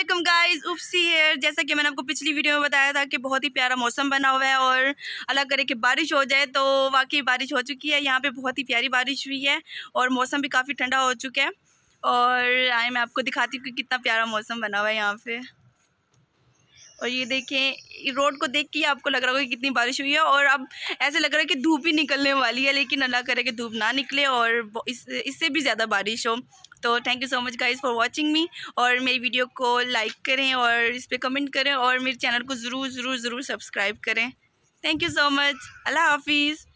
Aslam guys उपसी hair जैसा कि मैंने आपको पिछली वीडियो में बताया था कि बहुत ही प्यारा मौसम बना हुआ है और अलग करे कि बारिश हो जाए तो वाकई बारिश हो चुकी है यहाँ पे बहुत ही प्यारी बारिश हुई है और मौसम भी काफ़ी ठंडा हो चुका है और आए मैं आपको दिखाती हूँ कि कितना प्यारा मौसम बना हुआ है यहाँ पे और ये देखें रोड को देख के आपको लग रहा होगा कि कितनी बारिश हुई है और अब ऐसे लग रहा है कि धूप ही निकलने वाली है लेकिन अल्लाह करे कि धूप ना निकले और इससे इस भी ज़्यादा बारिश हो तो thank you so much guys for watching me और मेरी वीडियो को लाइक करें और इस पर कमेंट करें और मेरे चैनल को ज़रूर ज़रूर ज़रूर सब्सक्राइब करें थैंक यू सो मच अल्लाह हाफिज़